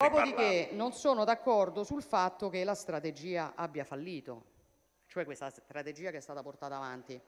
Dopodiché non sono d'accordo sul fatto che la strategia abbia fallito, cioè questa strategia che è stata portata avanti.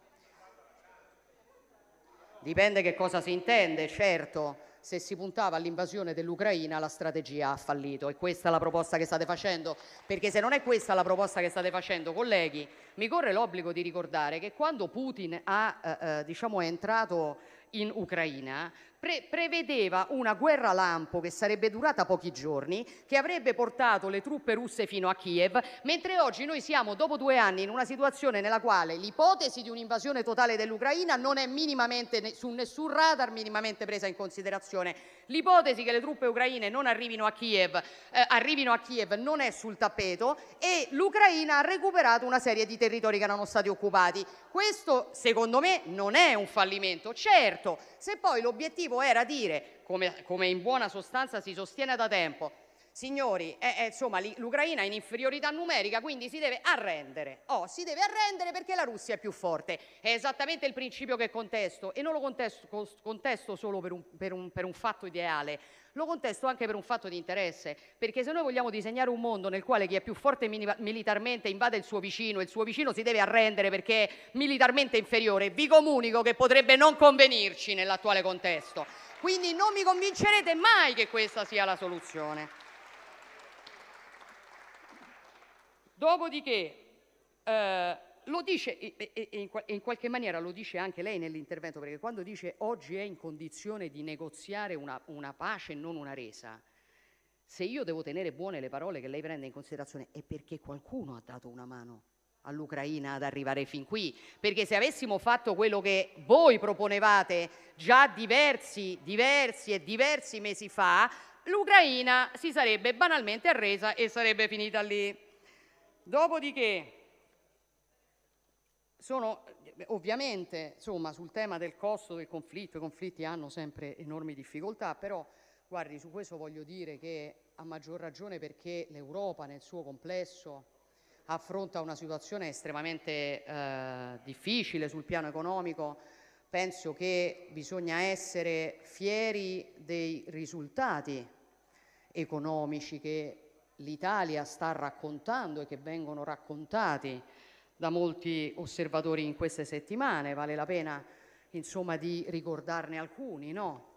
Dipende che cosa si intende, certo, se si puntava all'invasione dell'Ucraina la strategia ha fallito è questa la proposta che state facendo, perché se non è questa la proposta che state facendo, colleghi, mi corre l'obbligo di ricordare che quando Putin ha, eh, eh diciamo, è entrato in Ucraina pre- prevedeva una guerra lampo che sarebbe durata pochi giorni, che avrebbe portato le truppe russe fino a Kiev, mentre oggi noi siamo dopo due anni in una situazione nella quale l'ipotesi di un'invasione totale dell'Ucraina non è minimamente su nessun radar minimamente presa in considerazione. L'ipotesi che le truppe ucraine non arrivino a Kiev, eh, arrivino a Kiev non è sul tappeto e l'Ucraina ha recuperato una serie di territori che erano stati occupati. Questo secondo me non è un fallimento. Certo, se poi l'obiettivo obiettivo era dire, come, come in buona sostanza si sostiene da tempo, signori, eh, insomma, l'Ucraina è in inferiorità numerica, quindi si deve arrendere. Oh, si deve arrendere perché la Russia è più forte. È esattamente il principio che contesto e non lo contesto, contesto solo per un, per, un, per un fatto ideale, lo contesto anche per un fatto di interesse, perché se noi vogliamo disegnare un mondo nel quale chi è più forte militarmente invade il suo vicino e il suo vicino si deve arrendere perché è militarmente inferiore, vi comunico che potrebbe non convenirci nell'attuale contesto. Quindi non mi convincerete mai che questa sia la soluzione. Dopodiché eh, lo dice, e, in qualche maniera lo dice anche lei nell'intervento, perché quando dice oggi è in condizione di negoziare una, una pace e non una resa, se io devo tenere buone le parole che lei prende in considerazione è perché qualcuno ha dato una mano all'Ucraina ad arrivare fin qui, perché se avessimo fatto quello che voi proponevate già diversi, diversi e diversi mesi fa, l'Ucraina si sarebbe banalmente arresa e sarebbe finita lì. Dopodiché, sono, ovviamente, insomma, sul tema del costo del conflitto, i conflitti hanno sempre enormi difficoltà, però guardi, su questo voglio dire che a maggior ragione perché l'Europa nel suo complesso affronta una situazione estremamente eh, difficile sul piano economico, penso che bisogna essere fieri dei risultati economici che l'Italia sta raccontando e che vengono raccontati da molti osservatori in queste settimane. Vale la pena insomma di ricordarne alcuni, no?